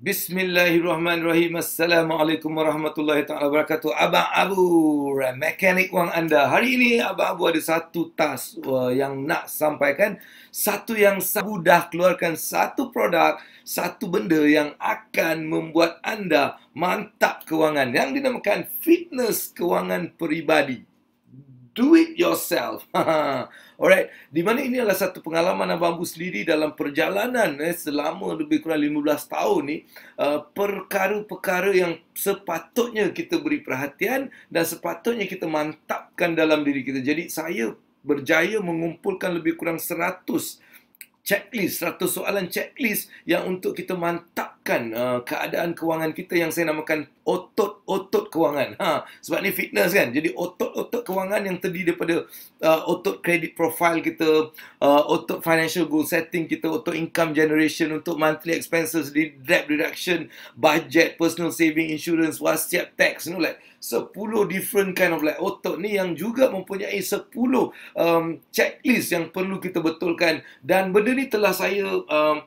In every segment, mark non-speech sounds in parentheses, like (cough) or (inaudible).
Bismillahirrahmanirrahim. Assalamualaikum warahmatullahi taala wabarakatuh. Abang Abu, mekanik wang anda. Hari ini Abang Abu ada satu tas uh, yang nak sampaikan. Satu yang sudah keluarkan satu produk, satu benda yang akan membuat anda mantap kewangan yang dinamakan fitness kewangan peribadi do it yourself. (laughs) Alright, di mana ini adalah satu pengalaman Abang Abu sendiri dalam perjalanan eh, selama lebih kurang 15 tahun ni, uh, perkara-perkara yang sepatutnya kita beri perhatian dan sepatutnya kita mantapkan dalam diri kita. Jadi saya berjaya mengumpulkan lebih kurang 100 checklist, 100 soalan checklist yang untuk kita mantapkan uh, keadaan kewangan kita yang saya namakan otot-otot kewangan. Ha, sebab ni fitness kan. Jadi otot-otot kewangan yang terdiri daripada uh, otot credit profile kita, uh, otot financial goal setting kita, otot income generation untuk monthly expenses, debt reduction, budget, personal saving, insurance, wasiat, tax, you know, like 10 different kind of like otot ni yang juga mempunyai 10 um, checklist yang perlu kita betulkan dan benda ni telah saya um,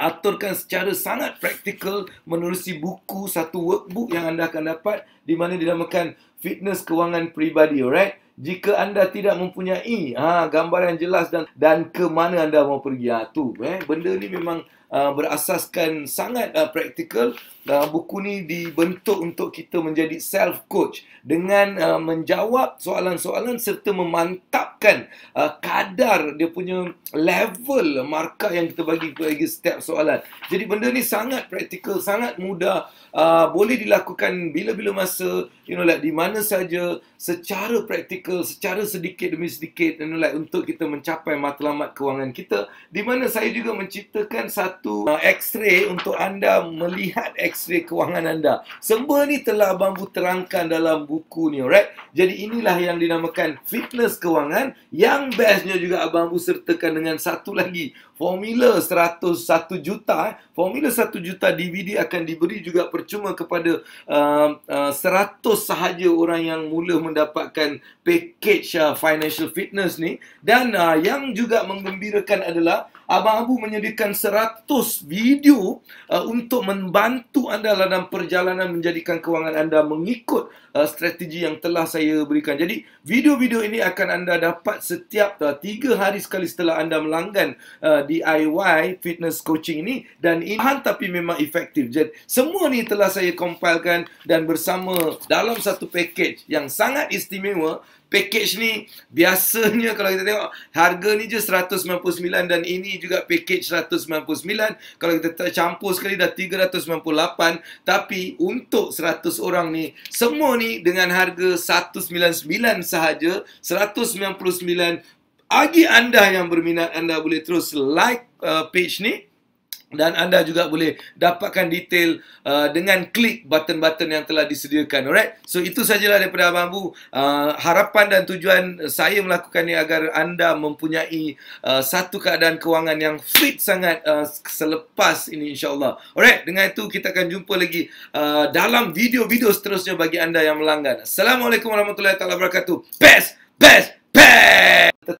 aturkan secara sangat praktikal menerusi buku satu workbook yang anda akan dapat di mana dinamakan fitness kewangan peribadi alright jika anda tidak mempunyai ha, gambar yang jelas dan dan ke mana anda mau pergi ha, tu eh benda ni memang uh, berasaskan sangat uh, praktikal uh, buku ni dibentuk untuk kita menjadi self coach dengan uh, menjawab soalan-soalan serta memantapkan uh, kadar dia punya level markah yang kita bagi bagi setiap soalan jadi benda ni sangat praktikal sangat mudah uh, boleh dilakukan bila-bila masa you know like di mana saja secara praktikal circle secara sedikit demi sedikit you know, like, untuk kita mencapai matlamat kewangan kita di mana saya juga menciptakan satu uh, x-ray untuk anda melihat x-ray kewangan anda semua ni telah abang bu terangkan dalam buku ni alright jadi inilah yang dinamakan fitness kewangan yang bestnya juga abang bu sertakan dengan satu lagi formula 101 juta eh. formula 1 juta DVD akan diberi juga percuma kepada um, uh, uh, 100 sahaja orang yang mula mendapatkan pay package uh, financial fitness ni dan uh, yang juga menggembirakan adalah Abang Abu menyediakan 100 video uh, untuk membantu anda dalam perjalanan menjadikan kewangan anda mengikut uh, strategi yang telah saya berikan. Jadi, video-video ini akan anda dapat setiap uh, 3 hari sekali setelah anda melanggan uh, DIY fitness coaching ini dan ini bahan tapi memang efektif. Jadi, semua ni telah saya compilekan dan bersama dalam satu package yang sangat istimewa Package ni biasanya kalau kita tengok harga ni je 199 dan ini juga pakej 199 kalau kita campur sekali dah 398 tapi untuk 100 orang ni semua ni dengan harga 199 sahaja 199 bagi anda yang berminat, anda boleh terus like uh, page ni dan anda juga boleh dapatkan detail uh, dengan klik button-button yang telah disediakan alright so itu sajalah daripada abang bu uh, harapan dan tujuan saya melakukan ini agar anda mempunyai uh, satu keadaan kewangan yang fit sangat uh, selepas ini insyaallah alright dengan itu kita akan jumpa lagi uh, dalam video-video seterusnya bagi anda yang melanggan assalamualaikum warahmatullahi wabarakatuh best best best